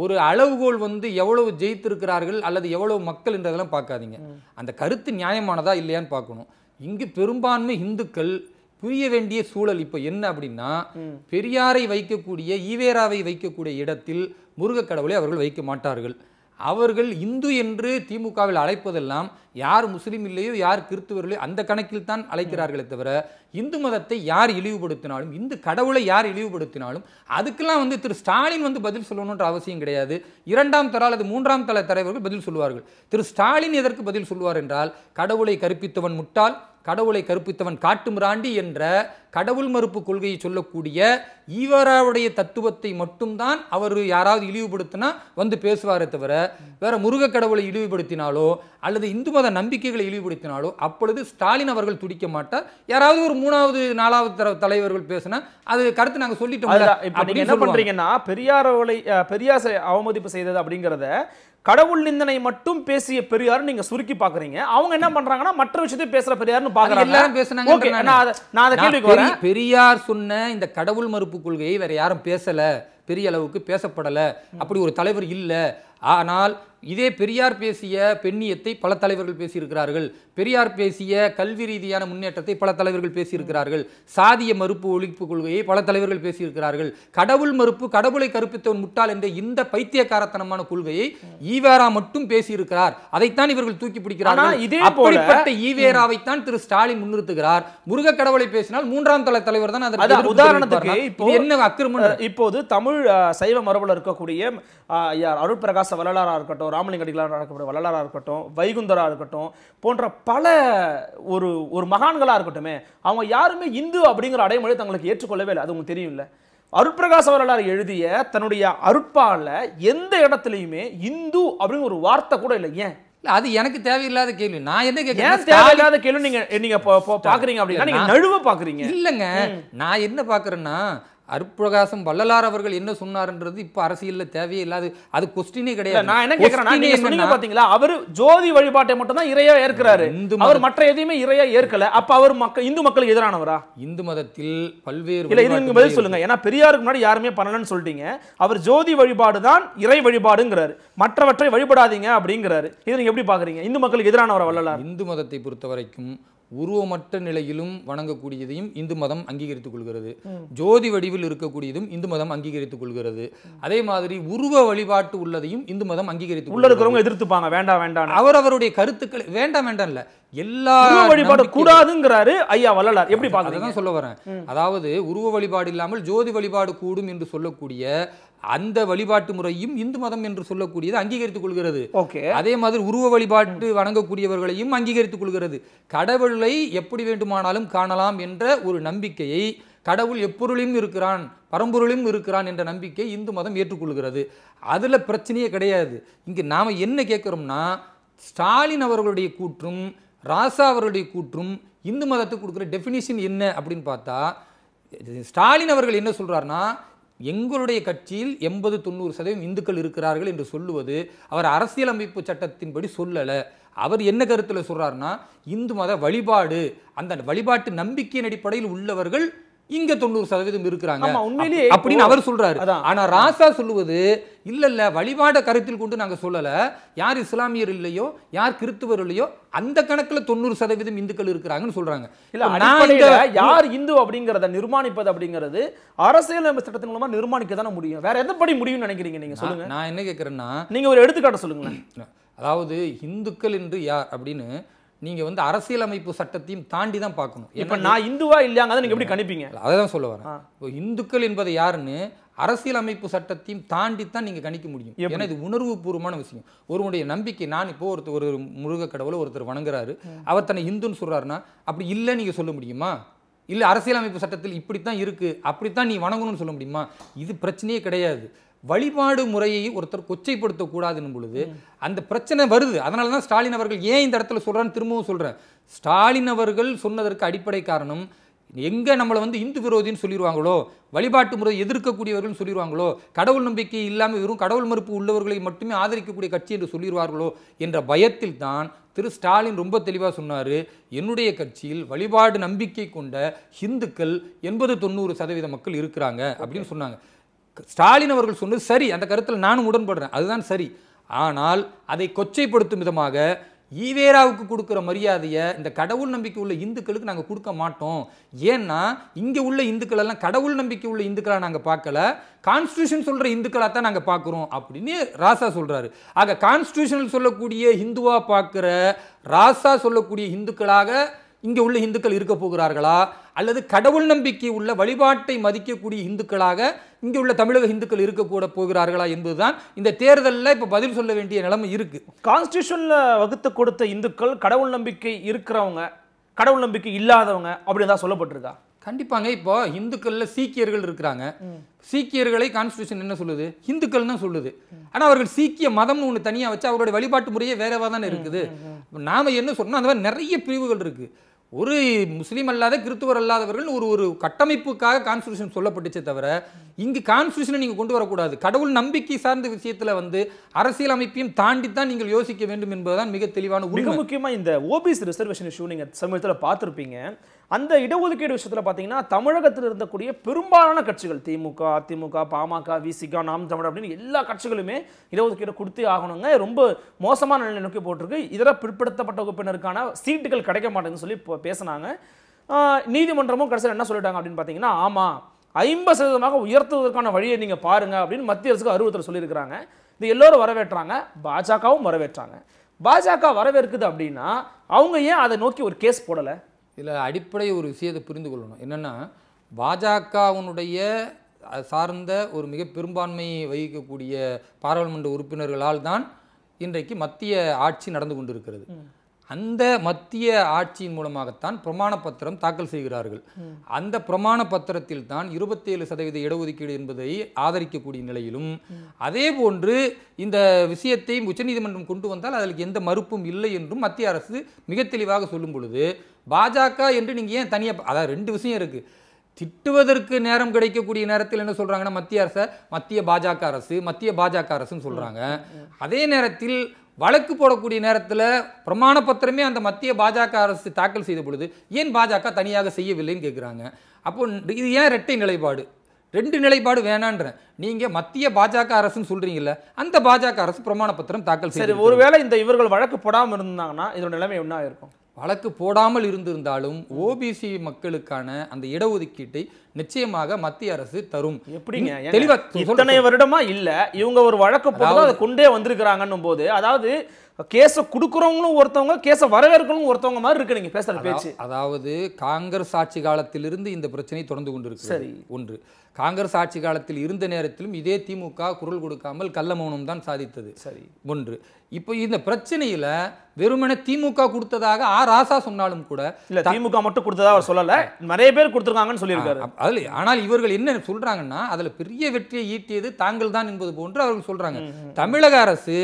ஒரு அளவுகோல் வந்து எவ்வளவு ஜெயித்திருக்கிறார்கள் அல்லது எவ்வளவு மக்கள் என்றதெல்லாம் பார்க்காதீங்க அந்த கருத்து நியாயமானதா இல்லையான்னு பார்க்கணும் இங்கு பெரும்பான்மை இந்துக்கள் புரிய வேண்டிய சூழல் இப்போ என்ன அப்படின்னா பெரியாரை வைக்கக்கூடிய ஈவேராவை வைக்கக்கூடிய இடத்தில் முருக கடவுளை அவர்கள் வைக்க மாட்டார்கள் அவர்கள் இந்து என்று திமுகவில் அழைப்பதெல்லாம் யார் முஸ்லீம் இல்லையோ யார் கிறிஸ்துவர்களையோ அந்த கணக்கில் தான் அழைக்கிறார்களே தவிர இந்து மதத்தை யார் இழிவுபடுத்தினாலும் இந்து கடவுளை யார் இழிவுபடுத்தினாலும் அதுக்கெல்லாம் வந்து திரு ஸ்டாலின் வந்து பதில் சொல்லணுன்ற அவசியம் கிடையாது இரண்டாம் தர அல்லது மூன்றாம் தர தலைவர்கள் பதில் சொல்லுவார்கள் திரு ஸ்டாலின் எதற்கு பதில் சொல்லுவார் என்றால் கடவுளை கற்பித்தவன் முட்டால் கடவுளை கற்பித்தவன் காட்டுமிராண்டி என்ற கடவுள் மறுப்பு கொள்கையை சொல்லக்கூடிய ஈவராவுடைய தத்துவத்தை மட்டும்தான் அவர் யாராவது இழிவுபடுத்தினா வந்து பேசுவாரே தவிர வேற முருக கடவுளை இழிவுபடுத்தினாலோ அல்லது இந்து மத நம்பிக்கைகளை இழிவுபடுத்தினாலோ அப்பொழுது ஸ்டாலின் அவர்கள் துடிக்க மாட்டார் யாராவது ஒரு மூணாவது நாலாவது தலைவர்கள் பேசினா அது கருத்து நாங்கள் சொல்லிட்டோம் என்ன பண்றீங்கன்னா பெரியார் அவமதிப்பு செய்தது அப்படிங்கிறத கடவுள் நிந்தனை மட்டும் பேசிய பெரியார் நீங்க சுருக்கி பாக்குறீங்க அவங்க என்ன பண்றாங்கன்னா மற்ற விஷயத்தையும் பேசுற பெரியார்னு பாக்குறாங்க எல்லாரும் பேசுனாங்க ஓகே நான் நான் அதை கேள்விக்கு வரேன் பெரியார் சொன்ன இந்த கடவுள் மறுப்பு கொள்கையை வேற யாரும் பேசல பெரிய அளவுக்கு பேசப்படல அப்படி ஒரு தலைவர் இல்ல ஆனால் இதே பெரியார் பேசிய பெண்ணியத்தை பல தலைவர்கள் பேசியிருக்கிறார்கள் பெரியார் பேசிய கல்வி ரீதியான முன்னேற்றத்தை பல தலைவர்கள் பேசியிருக்கிறார்கள் சாதிய மறுப்பு ஒழிப்பு கொள்கையை பல தலைவர்கள் பேசியிருக்கிறார்கள் கடவுள் மறுப்பு கடவுளை கருப்பித்தவன் முட்டாள் என்ற இந்த பைத்தியக்காரத்தனமான கொள்கையை ஈவேரா மட்டும் பேசியிருக்கிறார் அதைத்தான் இவர்கள் தூக்கி பிடிக்கிறார்கள் அப்படிப்பட்ட ஈவேராவை திரு ஸ்டாலின் முன்னிறுத்துகிறார் முருக கடவுளை பேசினால் மூன்றாம் தலை தலைவர் தான் உதாரணத்துக்கு என்ன அக்கிரமம் இப்போது தமிழ் சைவ மரபுல இருக்கக்கூடிய அருள் பிரகாச வரலாறா இருக்கட்டும் இருக்கட்டும் ராமலிங்க அடிகளார் இருக்கட்டும் வள்ளலாராக இருக்கட்டும் வைகுந்தராக இருக்கட்டும் போன்ற பல ஒரு ஒரு மகான்களாக இருக்கட்டுமே அவங்க யாருமே இந்து அப்படிங்கிற அடைமொழியை தங்களுக்கு ஏற்றுக்கொள்ளவே இல்லை அது உங்களுக்கு தெரியும்ல அருட்பிரகாச வரலாறு எழுதிய தன்னுடைய அருட்பாலில் எந்த இடத்துலையுமே இந்து அப்படின்னு ஒரு வார்த்தை கூட இல்லை ஏன் அது எனக்கு தேவையில்லாத கேள்வி நான் என்ன கேட்கிறேன் தேவையில்லாத கேள்வி நீங்க நீங்க பாக்குறீங்க அப்படின்னா நீங்க நழுவ பாக்குறீங்க இல்லைங்க நான் என்ன பாக்குறேன்னா அருப்பிரகாசம் வள்ளலார் அவர்கள் என்ன சொன்னார்ன்றது இப்போ அரசியலில் தேவையில்லாது அது கொஸ்டினே கிடையாது நான் என்ன கேட்குறேன் பார்த்தீங்களா அவர் ஜோதி வழிபாட்டை மட்டும் தான் இறையா ஏற்கிறாரு இந்து அவர் மற்ற எதையுமே இறையா ஏற்கல அப்ப அவர் மக்கள் இந்து மக்களுக்கு எதிரானவரா இந்து மதத்தில் பல்வேறு இது பதில் சொல்லுங்க ஏன்னா பெரியாருக்கு முன்னாடி யாருமே பண்ணலன்னு சொல்லிட்டீங்க அவர் ஜோதி வழிபாடு தான் இறை வழிபாடுங்கிறாரு மற்றவற்றை வழிபடாதீங்க அப்படிங்கிறாரு இது நீங்க எப்படி பாக்குறீங்க இந்து மக்களுக்கு எதிரானவரா வள்ளலார் இந்து மதத்தை பொறுத்த வரைக்கும் உருவமற்ற நிலையிலும் வணங்கக்கூடியதையும் இந்து மதம் அங்கீகரித்துக் கொள்கிறது ஜோதி வடிவில் இருக்கக்கூடியதும் இந்து மதம் அங்கீகரித்துக் கொள்கிறது அதே மாதிரி உருவ வழிபாட்டு உள்ளதையும் இந்து மதம் அங்கீகரித்து உள்ள இருக்கிறவங்க எதிர்த்துப்பாங்க வேண்டாம் வேண்டாம் அவர் அவருடைய கருத்துக்கள் வேண்டாம் வேண்டாம் இல்ல எல்லா வழிபாடு கூடாதுங்கிறாரு ஐயா வள்ளலார் எப்படி பார்க்கறதுதான் சொல்ல வரேன் அதாவது உருவ வழிபாடு இல்லாமல் ஜோதி வழிபாடு கூடும் என்று சொல்லக்கூடிய அந்த வழிபாட்டு முறையும் இந்து மதம் என்று சொல்லக்கூடியது அங்கீகரித்துக் கொள்கிறது ஓகே அதே மாதிரி உருவ வழிபாட்டு வணங்கக்கூடியவர்களையும் அங்கீகரித்துக் கொள்கிறது கடவுளை எப்படி வேண்டுமானாலும் காணலாம் என்ற ஒரு நம்பிக்கையை கடவுள் எப்பொருளையும் இருக்கிறான் பரம்பொருளையும் இருக்கிறான் என்ற நம்பிக்கை இந்து மதம் ஏற்றுக்கொள்கிறது அதில் பிரச்சனையே கிடையாது இங்கே நாம் என்ன கேட்குறோம்னா ஸ்டாலின் அவர்களுடைய கூற்றும் ராசா அவர்களுடைய கூற்றும் இந்து மதத்துக்கு கொடுக்குற டெஃபினிஷன் என்ன அப்படின்னு பார்த்தா ஸ்டாலின் அவர்கள் என்ன சொல்கிறாருன்னா எங்களுடைய கட்சியில் எண்பது தொண்ணூறு சதவீதம் இந்துக்கள் இருக்கிறார்கள் என்று சொல்லுவது அவர் அரசியலமைப்பு சட்டத்தின்படி சொல்லலை அவர் என்ன கருத்தில் சொல்கிறாருன்னா இந்து மத வழிபாடு அந்த வழிபாட்டு நம்பிக்கையின் அடிப்படையில் உள்ளவர்கள் இங்க தொண்ணூறு சதவீதம் இருக்கிறாங்க உண்மையிலேயே அப்படின்னு அவர் சொல்றாரு ஆனா ராசா சொல்லுவது இல்ல இல்ல வழிபாட கருத்தில் கொண்டு நாங்க சொல்லல யார் இஸ்லாமியர் இல்லையோ யார் கிறிஸ்துவர் இல்லையோ அந்த கணக்குல தொண்ணூறு சதவீதம் இந்துக்கள் இருக்கிறாங்கன்னு சொல்றாங்க இல்ல யார் இந்து அப்படிங்கறத நிர்மாணிப்பது அப்படிங்கிறது அரசியல் சட்டத்தின் மூலமா நிர்மாணிக்க தானே முடியும் வேற படி முடியும்னு நினைக்கிறீங்க நீங்க சொல்லுங்க நான் என்ன கேக்குறேன்னா நீங்க ஒரு எடுத்துக்காட்ட சொல்லுங்களேன் அதாவது இந்துக்கள் என்று யார் அப்படின்னு நீங்க வந்து அரசியலமைப்பு சட்டத்தையும் தாண்டி தான் பார்க்கணும் இப்போ நான் இந்துவா இல்லையாங்க நீங்க எப்படி கணிப்பீங்க அதை தான் சொல்ல வரேன் இப்போ இந்துக்கள் என்பது யாருன்னு அரசியலமைப்பு சட்டத்தையும் தாண்டி தான் நீங்கள் கணிக்க முடியும் ஏன்னா இது உணர்வு பூர்வமான விஷயம் ஒருவனுடைய நம்பிக்கை நான் இப்போ ஒருத்தர் ஒரு முருக கடவுளை ஒருத்தர் வணங்குறாரு அவர் தன்னை இந்துன்னு சொல்கிறாருன்னா அப்படி இல்லை நீங்கள் சொல்ல முடியுமா இல்லை அரசியலமைப்பு சட்டத்தில் இப்படித்தான் இருக்குது அப்படித்தான் நீ வணங்கணும்னு சொல்ல முடியுமா இது பிரச்சனையே கிடையாது வழிபாடு முறையை ஒருத்தர் கொச்சைப்படுத்தக்கூடாதுன்னு பொழுது அந்த பிரச்சனை வருது அதனால தான் ஸ்டாலின் அவர்கள் ஏன் இந்த இடத்துல சொல்கிறான்னு திரும்பவும் சொல்கிறேன் ஸ்டாலின் அவர்கள் சொன்னதற்கு அடிப்படை காரணம் எங்கே நம்மளை வந்து இந்து விரோதின்னு சொல்லிடுவாங்களோ வழிபாட்டு முறை எதிர்க்கக்கூடியவர்கள் சொல்லிடுவாங்களோ கடவுள் நம்பிக்கை இல்லாமல் வெறும் கடவுள் மறுப்பு உள்ளவர்களை மட்டுமே ஆதரிக்கக்கூடிய கட்சி என்று சொல்லிடுவார்களோ என்ற பயத்தில் தான் திரு ஸ்டாலின் ரொம்ப தெளிவாக சொன்னார் என்னுடைய கட்சியில் வழிபாடு நம்பிக்கை கொண்ட ஹிந்துக்கள் எண்பது தொண்ணூறு சதவீத மக்கள் இருக்கிறாங்க அப்படின்னு சொன்னாங்க ஸ்டாலின் அவர்கள் சொன்னது சரி அந்த கருத்தில் நானும் உடன்படுறேன் அதுதான் சரி ஆனால் அதை கொச்சைப்படுத்தும் விதமாக ஈவேராவுக்கு கொடுக்குற மரியாதையை இந்த கடவுள் நம்பிக்கை உள்ள இந்துக்களுக்கு நாங்கள் கொடுக்க மாட்டோம் ஏன்னா இங்கே உள்ள இந்துக்கள் எல்லாம் கடவுள் நம்பிக்கை உள்ள இந்துக்களாக நாங்கள் பார்க்கல கான்ஸ்டியூஷன் சொல்கிற இந்துக்களாக தான் நாங்கள் பார்க்குறோம் அப்படின்னு ராசா சொல்கிறாரு ஆக கான்ஸ்டியூஷனில் சொல்லக்கூடிய ஹிந்துவாக பார்க்குற ராசா சொல்லக்கூடிய இந்துக்களாக இங்கே உள்ள இந்துக்கள் இருக்க போகிறார்களா அல்லது கடவுள் நம்பிக்கை உள்ள வழிபாட்டை மதிக்கக்கூடிய இந்துக்களாக இங்கே உள்ள தமிழக இந்துக்கள் இருக்கக்கூட போகிறார்களா என்பதுதான் இந்த தேர்தலில் இப்போ பதில் சொல்ல வேண்டிய நிலைமை இருக்குது கான்ஸ்டியூஷனில் வகுத்து கொடுத்த இந்துக்கள் கடவுள் நம்பிக்கை இருக்கிறவங்க கடவுள் நம்பிக்கை இல்லாதவங்க அப்படின்னு தான் சொல்லப்பட்டிருக்கா கண்டிப்பாங்க இப்போ இந்துக்களில் சீக்கியர்கள் இருக்கிறாங்க சீக்கியர்களை கான்ஸ்டியூஷன் என்ன சொல்லுது இந்துக்கள் தான் சொல்லுது ஆனால் அவர்கள் சீக்கிய மதம்னு ஒன்று தனியாக வச்சு அவருடைய வழிபாட்டு முறையே வேறவா தானே இருக்குது நாம் என்ன சொன்னோம் அந்த மாதிரி நிறைய பிரிவுகள் இருக்குது ஒரு முஸ்லீம் அல்லாத கிறித்துவர் அல்லாதவர்கள் ஒரு ஒரு கட்டமைப்புக்காக கான்ஸ்டியூஷன் சொல்லப்பட்டுச்சே தவிர இங்கு கான்ஸ்டியூஷனை நீங்கள் கொண்டு வரக்கூடாது கடவுள் நம்பிக்கை சார்ந்த விஷயத்தில் வந்து அரசியல் அமைப்பையும் தாண்டி தான் நீங்கள் யோசிக்க வேண்டும் என்பதுதான் மிக தெளிவான மிக முக்கியமாக இந்த ஓபிஎஸ் ரிசர்வேஷன் இஷ்யூ நீங்கள் சமயத்தில் பார்த்துருப்பீங்க அந்த இடஒதுக்கீடு விஷயத்தில் பார்த்தீங்கன்னா தமிழகத்தில் இருந்தக்கூடிய பெரும்பாலான கட்சிகள் திமுக அதிமுக பாமக விசிகா நாம் தமிழ் அப்படின்னு எல்லா கட்சிகளுமே இடஒதுக்கீடு கொடுத்தே ஆகணுங்க ரொம்ப மோசமான நிலை நோக்கி போட்டிருக்கு இதர பிற்படுத்தப்பட்ட வகுப்பினருக்கான சீட்டுகள் கிடைக்க மாட்டேங்குன்னு சொல்லி இப்போ பேசினாங்க நீதிமன்றமும் கடைசியில் என்ன சொல்லிட்டாங்க அப்படின்னு பார்த்தீங்கன்னா ஆமாம் ஐம்பது சதவீதமாக உயர்த்துவதற்கான வழியை நீங்கள் பாருங்கள் அப்படின்னு மத்திய அரசுக்கு அறுபத்தில் சொல்லியிருக்கிறாங்க இது எல்லோரும் வரவேற்றாங்க பாஜகவும் வரவேற்றாங்க பாஜக வரவேற்குது அப்படின்னா அவங்க ஏன் அதை நோக்கி ஒரு கேஸ் போடலை இதில் அடிப்படை ஒரு விஷயத்தை புரிந்து கொள்ளணும் என்னென்னா பாஜகவுனுடைய சார்ந்த ஒரு மிக பெரும்பான்மையை வகிக்கக்கூடிய பாராளுமன்ற உறுப்பினர்களால் தான் இன்றைக்கு மத்திய ஆட்சி நடந்து கொண்டிருக்கிறது அந்த மத்திய ஆட்சியின் மூலமாகத்தான் பிரமாண பத்திரம் தாக்கல் செய்கிறார்கள் அந்த பிரமாண பத்திரத்தில் தான் இருபத்தேழு சதவீத இடஒதுக்கீடு என்பதை ஆதரிக்கக்கூடிய நிலையிலும் அதே போன்று இந்த விஷயத்தை உச்சநீதிமன்றம் கொண்டு வந்தால் அதற்கு எந்த மறுப்பும் இல்லை என்றும் மத்திய அரசு மிக தெளிவாக சொல்லும் பொழுது பாஜக என்று நீங்கள் ஏன் தனியாக அதாவது ரெண்டு விஷயம் இருக்குது திட்டுவதற்கு நேரம் கிடைக்கக்கூடிய நேரத்தில் என்ன சொல்கிறாங்கன்னா மத்திய அரசை மத்திய பாஜக அரசு மத்திய பாஜக அரசுன்னு சொல்கிறாங்க அதே நேரத்தில் வழக்கு போடக்கூடிய நேரத்தில் பிரமாண பத்திரமே அந்த மத்திய பாஜக அரசு தாக்கல் செய்த பொழுது ஏன் பாஜக தனியாக செய்யவில்லைன்னு கேட்குறாங்க அப்போ இது ஏன் ரெட்டை நிலைப்பாடு ரெண்டு நிலைப்பாடு வேணான்றேன் நீங்கள் மத்திய பாஜக அரசுன்னு சொல்றீங்கல்ல அந்த பாஜக அரசு பிரமாண பத்திரம் தாக்கல் சரி ஒருவேளை இந்த இவர்கள் வழக்கு போடாமல் இருந்தாங்கன்னா இதோட நிலைமை என்ன இருக்கும் வழக்கு போடாமல் இருந்திருந்தாலும் ஓபிசி மக்களுக்கான அந்த இடஒதுக்கீட்டை நிச்சயமாக மத்திய அரசு தரும் எப்படிங்க இத்தனை வருடமா இல்ல இவங்க ஒரு வழக்கு போட்டு அதை கொண்டே வந்திருக்கிறாங்கன்னும் போது அதாவது கேச கொடுக்குறவங்களும் ஒருத்தவங்க கேச வரவேற்கணும் ஒருத்தவங்க மாதிரி இருக்கு நீங்க பேசுற பேச்சு அதாவது காங்கிரஸ் ஆட்சி காலத்திலிருந்து இந்த பிரச்சனை தொடர்ந்து கொண்டிருக்கு சரி ஒன்று காங்கிரஸ் ஆட்சி காலத்தில் இருந்த நேரத்திலும் இதே திமுக குரல் கொடுக்காமல் கள்ள மௌனம் தான் சாதித்தது சரி ஒன்று இப்போ இந்த பிரச்சனையில் வெறுமனே திமுக கொடுத்ததாக ஆ ராசா சொன்னாலும் கூட இல்லை திமுக மட்டும் கொடுத்ததா அவர் சொல்லலை நிறைய பேர் கொடுத்துருக்காங்கன்னு சொல்லியிருக்காரு அதில் ஆனால் இவர்கள் என்ன சொல்கிறாங்கன்னா அதில் பெரிய வெற்றியை ஈட்டியது தாங்கள் தான் என்பது போன்று அவர்கள் சொல்கிறாங்க தமிழக அரசு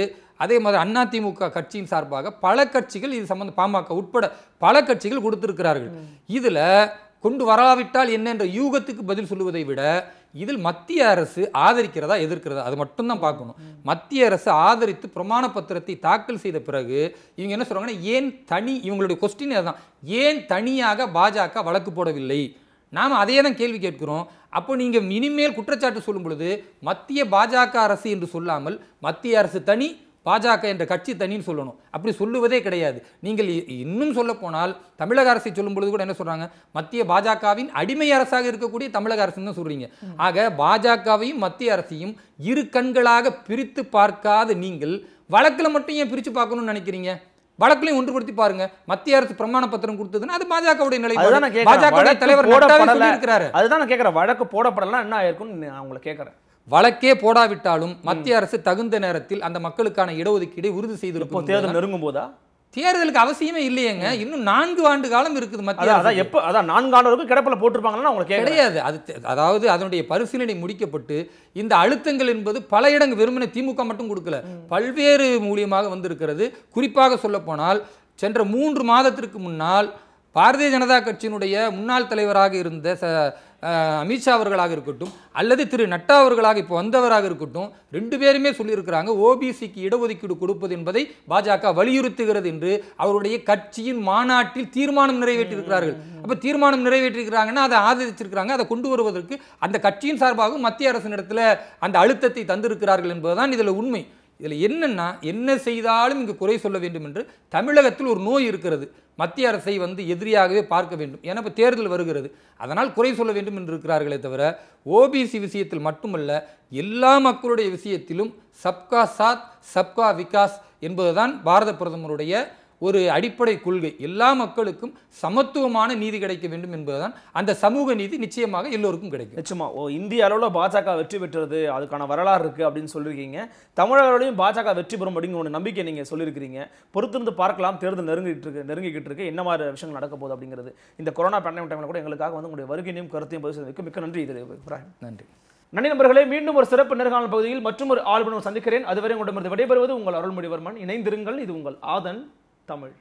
அதே மாதிரி அண்ணா திமுக கட்சியின் சார்பாக பல கட்சிகள் இது சம்பந்த பாமக உட்பட பல கட்சிகள் கொடுத்திருக்கிறார்கள் இதில் கொண்டு வராவிட்டால் என்ன என்ற யூகத்துக்கு பதில் சொல்லுவதை விட இதில் மத்திய அரசு ஆதரிக்கிறதா எதிர்க்கிறதா அது மட்டும்தான் பார்க்கணும் மத்திய அரசு ஆதரித்து பிரமாண பத்திரத்தை தாக்கல் செய்த பிறகு இவங்க என்ன சொல்கிறாங்கன்னா ஏன் தனி இவங்களுடைய கொஸ்டின் அதுதான் ஏன் தனியாக பாஜக வழக்கு போடவில்லை நாம் அதே தான் கேள்வி கேட்கிறோம் அப்போ நீங்கள் இனிமேல் குற்றச்சாட்டு சொல்லும் பொழுது மத்திய பாஜக அரசு என்று சொல்லாமல் மத்திய அரசு தனி பாஜக என்ற கட்சி தனின்னு சொல்லணும் அப்படி சொல்லுவதே கிடையாது நீங்கள் இன்னும் சொல்லப்போனால் தமிழக அரசை சொல்லும் பொழுது கூட என்ன சொல்கிறாங்க மத்திய பாஜகவின் அடிமை அரசாக இருக்கக்கூடிய தமிழக அரசுன்னு தான் சொல்கிறீங்க ஆக பாஜகவையும் மத்திய அரசையும் இரு கண்களாக பிரித்து பார்க்காத நீங்கள் வழக்கில் மட்டும் ஏன் பிரித்து பார்க்கணும்னு நினைக்கிறீங்க வழக்குலையும் ஒன்றுபடுத்தி பாருங்க மத்திய அரசு பிரமாண பத்திரம் கொடுத்ததுன்னா அது பாஜகவுடைய நிலை பாஜக தலைவர் இருக்கிறாரு அதுதான் நான் கேட்கிறேன் வழக்கு போடப்படலாம் என்ன ஆயிருக்கும் நான் உங்களை கேட்கறேன் வழக்கே போடாவிட்டாலும் மத்திய அரசு தகுந்த நேரத்தில் அந்த மக்களுக்கான இடஒதுக்கீடை உறுதி செய்திருக்கும் தேர்தல் நெருங்கும் போதா தேர்தலுக்கு அவசியமே இல்லையேங்க இன்னும் நான்கு ஆண்டு காலம் இருக்குது மத்திய அதான் எப்போ அதான் நான்கு ஆண்டு வரைக்கும் கிடப்பில் போட்டிருப்பாங்கன்னா உங்களுக்கு கிடையாது அது அதாவது அதனுடைய பரிசீலனை முடிக்கப்பட்டு இந்த அழுத்தங்கள் என்பது பல இடங்கள் வெறுமனை திமுக மட்டும் கொடுக்கல பல்வேறு மூலியமாக வந்திருக்கிறது குறிப்பாக சொல்லப்போனால் சென்ற மூன்று மாதத்திற்கு முன்னால் பாரதிய ஜனதா கட்சியினுடைய முன்னாள் தலைவராக இருந்த ச அமித்ஷா அவர்களாக இருக்கட்டும் அல்லது திரு நட்டா அவர்களாக இப்போ வந்தவராக இருக்கட்டும் ரெண்டு பேருமே சொல்லியிருக்கிறாங்க ஓபிசிக்கு இடஒதுக்கீடு கொடுப்பது என்பதை பாஜக வலியுறுத்துகிறது என்று அவருடைய கட்சியின் மாநாட்டில் தீர்மானம் நிறைவேற்றியிருக்கிறார்கள் அப்போ தீர்மானம் நிறைவேற்றியிருக்கிறாங்கன்னா அதை ஆதரிச்சிருக்கிறாங்க அதை கொண்டு வருவதற்கு அந்த கட்சியின் சார்பாகவும் மத்திய அரசின் இடத்துல அந்த அழுத்தத்தை தந்திருக்கிறார்கள் என்பதுதான் இதில் உண்மை இதில் என்னென்னா என்ன செய்தாலும் இங்கு குறை சொல்ல வேண்டும் என்று தமிழகத்தில் ஒரு நோய் இருக்கிறது மத்திய அரசை வந்து எதிரியாகவே பார்க்க வேண்டும் ஏன்னா இப்போ தேர்தல் வருகிறது அதனால் குறை சொல்ல வேண்டும் என்று இருக்கிறார்களே தவிர ஓபிசி விஷயத்தில் மட்டுமல்ல எல்லா மக்களுடைய விஷயத்திலும் சப்கா சாத் சப்கா விகாஸ் என்பதுதான் பாரத பிரதமருடைய ஒரு அடிப்படை கொள்கை எல்லா மக்களுக்கும் சமத்துவமான நீதி கிடைக்க வேண்டும் என்பதுதான் அந்த சமூக நீதி நிச்சயமாக எல்லோருக்கும் கிடைக்கும் நிச்சயமா ஓ இந்திய அளவில் பாஜக வெற்றி பெற்றது அதுக்கான வரலாறு இருக்குது அப்படின்னு சொல்லியிருக்கீங்க தமிழக அளவிலையும் பாஜக வெற்றி பெறும் அப்படிங்கிற ஒரு நம்பிக்கை நீங்கள் சொல்லியிருக்கிறீங்க பொறுத்திருந்து பார்க்கலாம் தேர்தல் நெருங்கிட்டு இருக்கு நெருங்கிக்கிட்டு இருக்கு என்ன மாதிரி விஷயங்கள் நடக்க போகுது அப்படிங்கிறது இந்த கொரோனா பேண்டமிக் டைமில் கூட எங்களுக்காக வந்து உங்களுடைய வருகையும் கருத்தையும் பதிவு செய்வதற்கு மிக்க நன்றி இது இப்ராஹிம் நன்றி நன்றி நண்பர்களே மீண்டும் ஒரு சிறப்பு நேர்காணல் பகுதியில் மற்றும் ஒரு ஆளுநர் சந்திக்கிறேன் அதுவரை உங்களிடமிருந்து விடைபெறுவது உங்கள் அருள்மொழிவர்மன் இணைந்திருங்கள் இது உங்கள் ஆதன் தமிழ்